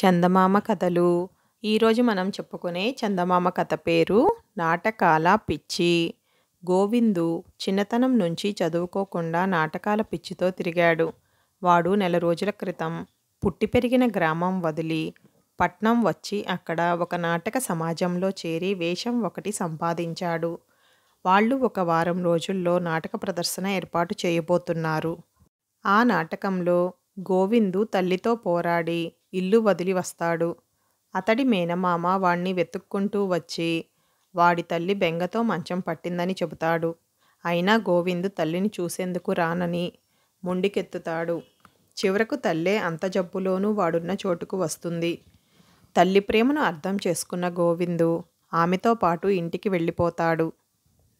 చందమామ కథలు ఈరోజు మనం చెప్పుకునే చందమామ కథ పేరు నాటకాల పిచ్చి గోవిందు చిన్నతనం నుంచి చదువుకోకుండా నాటకాల పిచ్చితో తిరిగాడు వాడు నెల రోజుల క్రితం పుట్టి పెరిగిన గ్రామం వదిలి పట్నం వచ్చి అక్కడ ఒక నాటక సమాజంలో చేరి వేషం ఒకటి సంపాదించాడు వాళ్ళు ఒక వారం రోజుల్లో నాటక ప్రదర్శన ఏర్పాటు చేయబోతున్నారు ఆ నాటకంలో గోవిందు తల్లితో పోరాడి ఇల్లు వదిలి వస్తాడు అతడి మేనమామ వాణ్ణి వెతుక్కుంటూ వచ్చి వాడి తల్లి బెంగతో మంచం పట్టిందని చెబుతాడు అయినా గోవిందు తల్లిని చూసేందుకు రానని ముండికెత్తుతాడు చివరకు తల్లే అంత జబ్బులోనూ వాడున్న చోటుకు వస్తుంది తల్లి ప్రేమను అర్థం చేసుకున్న గోవిందు ఆమెతో పాటు ఇంటికి వెళ్ళిపోతాడు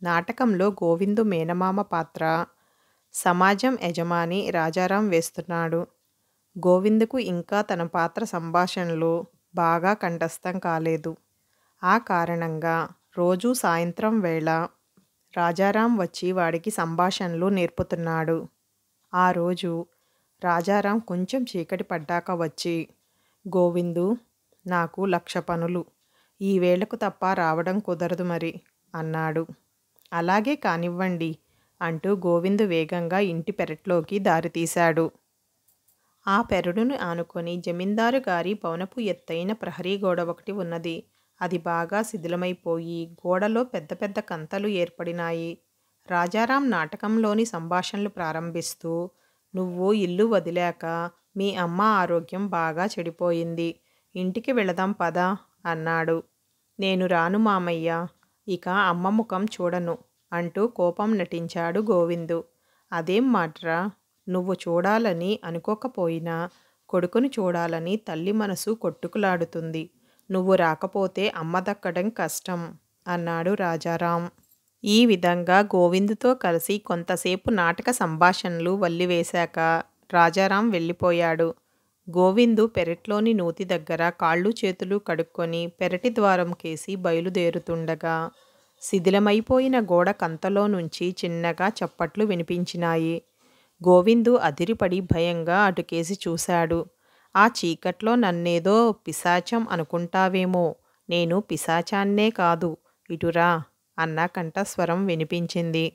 నాటకంలో గోవిందు మేనమామ పాత్ర సమాజం యజమాని రాజారాం వేస్తున్నాడు గోవిందకు ఇంకా తన పాత్ర సంభాషణలు బాగా కంఠస్థం కాలేదు ఆ కారణంగా రోజూ సాయంత్రం వేళ రాజారాం వచ్చి వాడికి సంభాషణలు నేర్పుతున్నాడు ఆ రోజు రాజారాం కొంచెం చీకటి పడ్డాక వచ్చి గోవిందు నాకు లక్ష పనులు ఈ వేళకు తప్ప రావడం కుదరదు మరి అన్నాడు అలాగే కానివ్వండి అంటూ గోవిందు వేగంగా ఇంటి పెరట్లోకి దారితీశాడు ఆ పెరడును ఆనుకొని జమీందారు గారి భవనపు ఎత్తైన ప్రహరీ గోడ ఒకటి ఉన్నది అది బాగా శిథిలమైపోయి గోడలో పెద్ద పెద్ద కంతలు ఏర్పడినాయి రాజారాం నాటకంలోని సంభాషణలు ప్రారంభిస్తూ నువ్వు ఇల్లు వదిలాక మీ అమ్మ ఆరోగ్యం బాగా చెడిపోయింది ఇంటికి వెళదాం పద అన్నాడు నేను రాను మామయ్య ఇక అమ్మ ముఖం చూడను అంటూ కోపం నటించాడు గోవిందు అదేం మాట్రా నువ్వు చూడాలని అనుకోకపోయినా కొడుకును చూడాలని తల్లి మనసు కొట్టుకులాడుతుంది నువ్వు రాకపోతే అమ్మ దక్కడం కష్టం అన్నాడు రాజారాం ఈ విధంగా గోవిందుతో కలిసి కొంతసేపు నాటక సంభాషణలు వల్లివేశాక రాజారాం వెళ్ళిపోయాడు గోవిందు పెరట్లోని నూతి దగ్గర కాళ్ళు చేతులు కడుక్కొని పెరటి ద్వారం కేసి బయలుదేరుతుండగా శిథిలమైపోయిన గోడ కంతలో నుంచి చిన్నగా చప్పట్లు వినిపించినాయి గోవిందు అదిరిపడి భయంగా అటుకేసి చూశాడు ఆ చీకట్లో నన్నేదో పిశాచం అనుకుంటావేమో నేను పిశాచాన్నే కాదు ఇటురా అన్న కంఠస్వరం వినిపించింది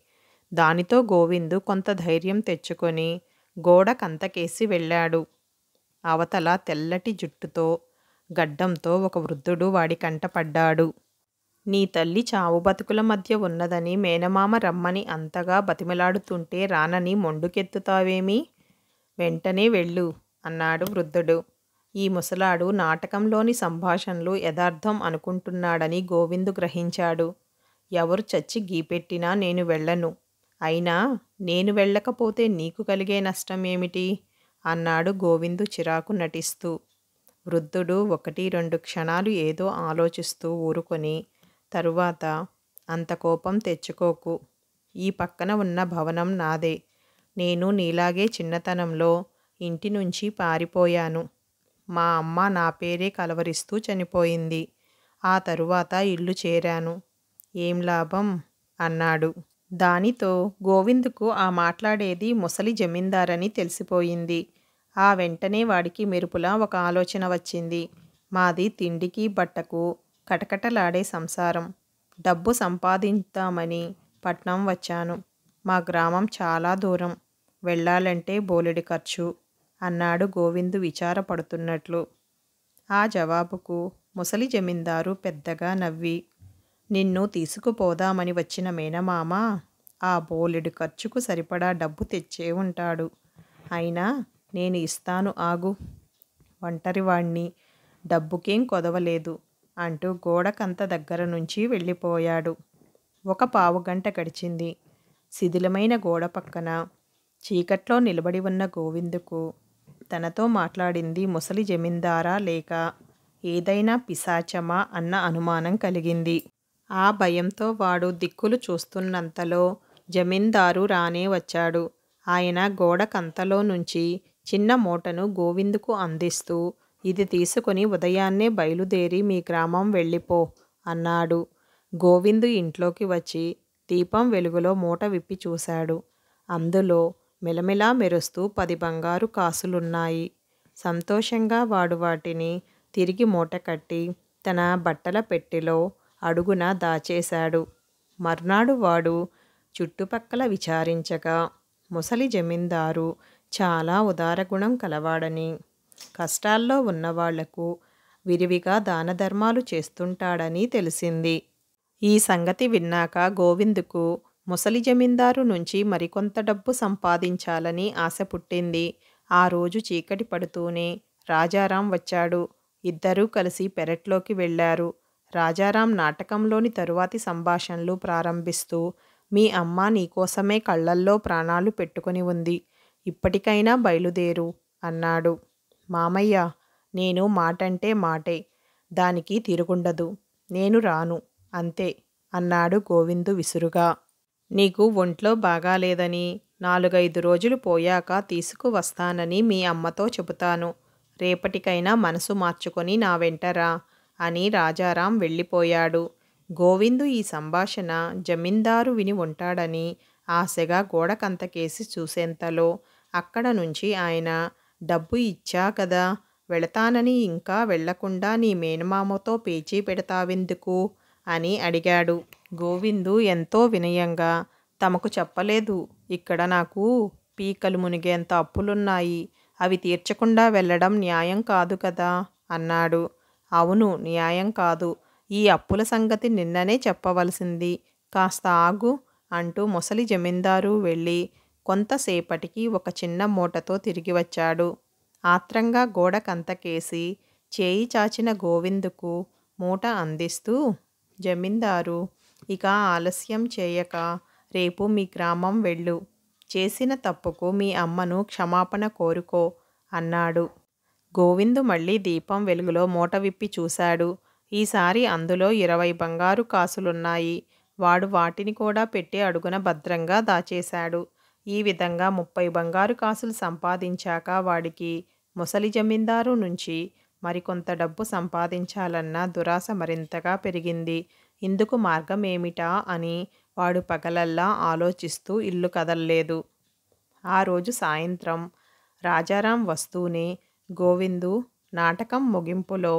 దానితో గోవిందు కొంత ధైర్యం తెచ్చుకొని గోడ కంతకేసి వెళ్ళాడు అవతల తెల్లటి జుట్టుతో గడ్డంతో ఒక వృద్ధుడు వాడి కంటపడ్డాడు నీ తల్లి చావు బతుకుల మధ్య ఉన్నదని మేనమామ రమ్మని అంతగా బతిమిలాడుతుంటే రానని మొండుకెత్తుతావేమి వెంటనే వెళ్ళు అన్నాడు వృద్ధుడు ఈ ముసలాడు నాటకంలోని సంభాషణలు యథార్థం అనుకుంటున్నాడని గోవిందు గ్రహించాడు ఎవరు చచ్చి గీపెట్టినా నేను వెళ్ళను అయినా నేను వెళ్ళకపోతే నీకు కలిగే నష్టం ఏమిటి అన్నాడు గోవిందు చిరాకు నటిస్తూ వృద్ధుడు ఒకటి రెండు క్షణాలు ఏదో ఆలోచిస్తూ ఊరుకొని తరువాత అంత కోపం తెచ్చుకోకు ఈ పక్కన ఉన్న భవనం నాదే నేను నీలాగే చిన్నతనంలో ఇంటి నుంచి పారిపోయాను మా అమ్మ నా పేరే కలవరిస్తూ చనిపోయింది ఆ తరువాత ఇల్లు చేరాను ఏం లాభం అన్నాడు దానితో గోవిందుకు ఆ మాట్లాడేది ముసలి జమీందారని తెలిసిపోయింది ఆ వెంటనే వాడికి మెరుపులా ఒక ఆలోచన వచ్చింది మాది తిండికి బట్టకు కటకటలాడే సంసారం డబ్బు సంపాదిద్దామని పట్నం వచ్చాను మా గ్రామం చాలా దూరం వెళ్ళాలంటే బోలెడి ఖర్చు అన్నాడు గోవిందు విచారపడుతున్నట్లు ఆ జవాబుకు ముసలి జమీందారు పెద్దగా నవ్వి నిన్ను తీసుకుపోదామని వచ్చిన మేనమామ ఆ బోలెడు ఖర్చుకు సరిపడా డబ్బు తెచ్చే ఉంటాడు అయినా నేను ఇస్తాను ఆగు ఒంటరివాణ్ణి డబ్బుకేం కొదవలేదు అంటూ గోడకంత దగ్గర నుంచి వెళ్ళిపోయాడు ఒక పావు గంట గడిచింది శిథిలమైన గోడ పక్కన చీకట్లో నిలబడి ఉన్న గోవిందుకు తనతో మాట్లాడింది ముసలి జమీందారా లేక ఏదైనా పిశాచమా అన్న అనుమానం కలిగింది ఆ భయంతో వాడు దిక్కులు చూస్తున్నంతలో జమీందారు రానే వచ్చాడు ఆయన గోడకంతలో నుంచి చిన్న మూటను గోవిందుకు అందిస్తూ ఇది తీసుకుని ఉదయాన్నే బయలుదేరి మీ గ్రామం వెళ్ళిపో అన్నాడు గోవిందు ఇంట్లోకి వచ్చి దీపం వెలుగులో మూట విప్పి చూశాడు అందులో మిలమిలా మెరుస్తూ పది బంగారు కాసులున్నాయి సంతోషంగా వాడు వాటిని తిరిగి మూట కట్టి తన బట్టల పెట్టెలో అడుగున దాచేశాడు మర్నాడు వాడు చుట్టుపక్కల విచారించగా ముసలి జమీందారు చాలా ఉదారగుణం కలవాడని కష్టాల్లో ఉన్నవాళ్లకు విరివిగా దానధర్మాలు చేస్తుంటాడని తెలిసింది ఈ సంగతి విన్నాక గోవిందుకు ముసలి జమీందారు నుంచి మరికొంత డబ్బు సంపాదించాలని ఆశ పుట్టింది ఆ రోజు చీకటి పడుతూనే రాజారాం వచ్చాడు ఇద్దరూ కలిసి పెరట్లోకి వెళ్ళారు రాజారాం నాటకంలోని తరువాతి సంభాషణలు ప్రారంభిస్తూ మీ అమ్మ నీకోసమే కళ్ళల్లో ప్రాణాలు పెట్టుకుని ఉంది ఇప్పటికైనా బయలుదేరు అన్నాడు మామయ్య నేను మాటంటే మాటే దానికి తిరుగుండదు నేను రాను అంతే అన్నాడు గోవిందు విసురుగా నీకు ఒంట్లో బాగాలేదని నాలుగైదు రోజులు పోయాక తీసుకువస్తానని మీ అమ్మతో చెబుతాను రేపటికైనా మనసు మార్చుకొని నా వెంటరా అని రాజారాం వెళ్ళిపోయాడు గోవిందు ఈ సంభాషణ జమీందారు విని ఉంటాడని ఆశగా గోడకంతకేసి చూసేంతలో అక్కడ నుంచి ఆయన డబ్బు ఇచ్చా కదా వెళతానని ఇంకా వెళ్లకుండా నీ మేనమామతో పేచీ పెడతావెందుకు అని అడిగాడు గోవిందు ఎంతో వినయంగా తమకు చెప్పలేదు ఇక్కడ నాకు పీకలు మునిగేంత అప్పులున్నాయి అవి తీర్చకుండా వెళ్ళడం న్యాయం కాదు కదా అన్నాడు అవును న్యాయం కాదు ఈ అప్పుల సంగతి నిన్ననే చెప్పవలసింది కాస్త ఆగు అంటూ ముసలి జమీందారు వెళ్ళి కొంతసేపటికి ఒక చిన్న మూటతో తిరిగి వచ్చాడు ఆత్రంగా గోడకంతకేసి చేయి చాచిన గోవిందుకు మూట అందిస్తూ జమీందారు ఇక ఆలస్యం చేయక రేపు మీ గ్రామం వెళ్ళు చేసిన తప్పుకు మీ అమ్మను క్షమాపణ కోరుకో అన్నాడు గోవిందు మళ్ళీ దీపం వెలుగులో మూట విప్పి చూశాడు ఈసారి అందులో ఇరవై బంగారు కాసులున్నాయి వాడు వాటిని కూడా పెట్టి అడుగున భద్రంగా దాచేశాడు ఈ విధంగా ముప్పై బంగారు కాసులు సంపాదించాక వాడికి ముసలి జమీందారు నుంచి మరికొంత డబ్బు సంపాదించాలన్న దురాశ మరింతగా పెరిగింది ఇందుకు మార్గం ఏమిటా అని వాడు పగలల్లా ఆలోచిస్తూ ఇల్లు కదల్లేదు ఆ రోజు సాయంత్రం రాజారాం వస్తూనే గోవిందు నాటకం ముగింపులో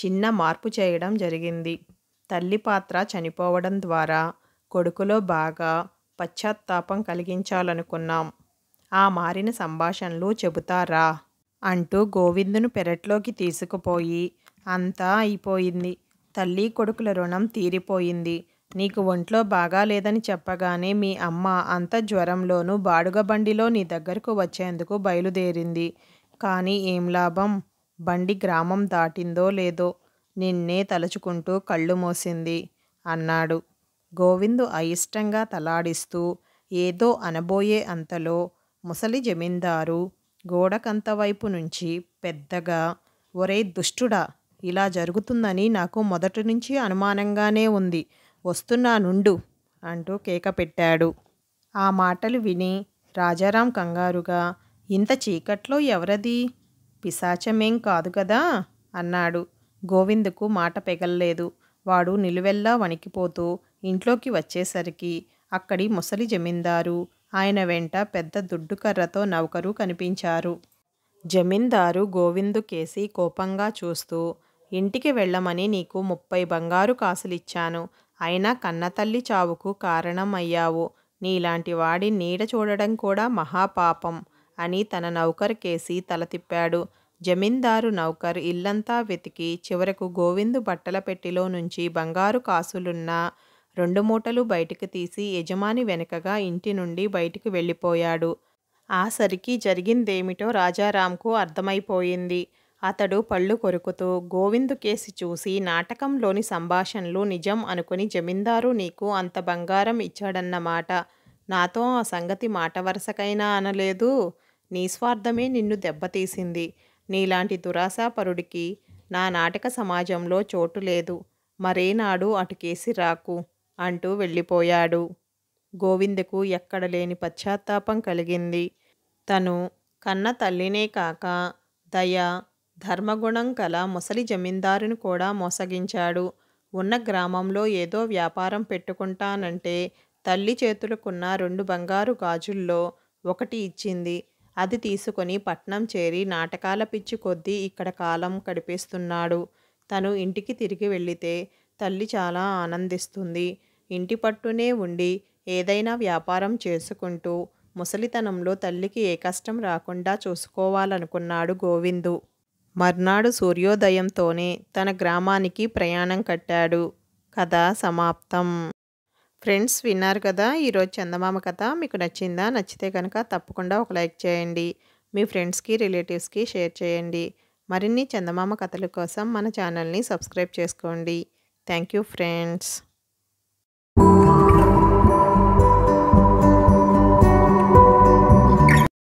చిన్న మార్పు చేయడం జరిగింది తల్లి పాత్ర చనిపోవడం ద్వారా కొడుకులో బాగా పశ్చాత్తాపం కలిగించాలనుకున్నాం ఆ మారిన సంభాషణలు చెబుతారా అంటూ గోవిందును పెరట్లోకి తీసుకుపోయి అంతా అయిపోయింది తల్లి కొడుకుల రుణం తీరిపోయింది నీకు ఒంట్లో బాగాలేదని చెప్పగానే మీ అమ్మ అంత జ్వరంలోనూ బాడుగ బండిలో నీ దగ్గరకు వచ్చేందుకు బయలుదేరింది కానీ ఏం లాభం బండి గ్రామం దాటిందో లేదో నిన్నే తలుచుకుంటూ కళ్ళు మోసింది అన్నాడు గోవిందు అయిష్టంగా తలాడిస్తూ ఏదో అనబోయే అంతలో ముసలి జమీందారు గోడకంతవైపు నుంచి పెద్దగా ఒరే దుష్టుడా ఇలా జరుగుతుందని నాకు మొదటి నుంచి అనుమానంగానే ఉంది నుండు అంటూ కేక పెట్టాడు ఆ మాటలు విని రాజారాం కంగారుగా ఇంత చీకట్లో ఎవరది పిశాచమేం కాదు కదా అన్నాడు గోవిందుకు మాట పెగల్లేదు వాడు నిలువెల్లా వణికిపోతూ ఇంట్లోకి వచ్చేసరికి అక్కడి ముసలి జమీందారు ఆయన వెంట పెద్ద దుడ్డుకర్రతో నౌకరు కనిపించారు జమీందారు గోవిందు కేసి కోపంగా చూస్తూ ఇంటికి వెళ్ళమని నీకు ముప్పై బంగారు కాసులిచ్చాను అయినా కన్నతల్లి చావుకు కారణం అయ్యావు నీలాంటి వాడి నీడ చూడడం కూడా మహాపాపం అని తన నౌకర్ కేసి తల తిప్పాడు జమీందారు నౌకర్ ఇల్లంతా వెతికి చివరకు గోవిందు బట్టల పెట్టిలో నుంచి బంగారు కాసులున్న రెండు మూటలు బయటికి తీసి యజమాని వెనకగా ఇంటి నుండి బయటికి వెళ్ళిపోయాడు ఆ సరికి జరిగిందేమిటో రాజారాంకు అర్థమైపోయింది అతడు పళ్ళు కొరుకుతూ గోవిందు కేసి చూసి నాటకంలోని సంభాషణలు నిజం అనుకుని జమీందారు నీకు అంత బంగారం ఇచ్చాడన్నమాట నాతో ఆ సంగతి మాట వరుసకైనా అనలేదు నీ స్వార్థమే నిన్ను దెబ్బతీసింది నీలాంటి దురాశాపరుడికి నా నాటక సమాజంలో చోటు లేదు మరేనాడు అటు కేసి రాకు అంటూ వెళ్ళిపోయాడు గోవిందకు ఎక్కడ లేని పశ్చాత్తాపం కలిగింది తను కన్న తల్లినే కాక దయ ధర్మగుణం కల ముసలి జమీందారుని కూడా మోసగించాడు ఉన్న గ్రామంలో ఏదో వ్యాపారం పెట్టుకుంటానంటే తల్లి చేతులకున్న రెండు బంగారు గాజుల్లో ఒకటి ఇచ్చింది అది తీసుకొని పట్నం చేరి నాటకాల పిచ్చి కొద్దీ ఇక్కడ కాలం గడిపేస్తున్నాడు తను ఇంటికి తిరిగి వెళ్ళితే తల్లి చాలా ఆనందిస్తుంది ఇంటి పట్టునే ఉండి ఏదైనా వ్యాపారం చేసుకుంటూ ముసలితనంలో తల్లికి ఏ కష్టం రాకుండా చూసుకోవాలనుకున్నాడు గోవిందు మర్నాడు సూర్యోదయంతోనే తన గ్రామానికి ప్రయాణం కట్టాడు కథ సమాప్తం ఫ్రెండ్స్ విన్నారు కదా ఈరోజు చందమామ కథ మీకు నచ్చిందా నచ్చితే కనుక తప్పకుండా ఒక లైక్ చేయండి మీ ఫ్రెండ్స్కి రిలేటివ్స్కి షేర్ చేయండి మరిన్ని చందమామ కథల కోసం మన ఛానల్ని సబ్స్క్రైబ్ చేసుకోండి Thank you friends.